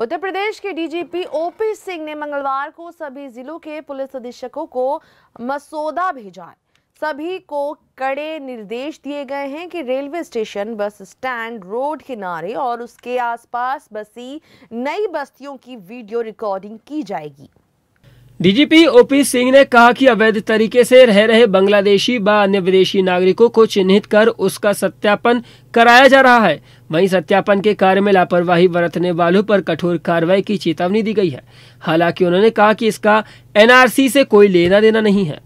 उत्तर प्रदेश के DGP OP Singh ने मंगलवार को सभी जिलों के पुलिस अधीक्षकों को मसौदा भेजा है सभी को कड़े निर्देश दिए गए हैं कि railway station bus stand road किनारे और उसके आसपास बसी नई बस्तियों की वीडियो रिकॉर्डिंग की जाएगी डीजीपी ओपी सिंह ने कहा कि अवैध तरीके से रह रहे बांग्लादेशी व अन्य विदेशी नागरिकों को चिन्हित कर उसका सत्यापन कराया जा रहा है वहीं सत्यापन के कार्य में लापरवाही बरतने वालों पर कठोर कार्रवाई की चेतावनी दी गई है हालांकि उन्होंने कहा कि इसका एनआरसी से कोई लेना देना नहीं है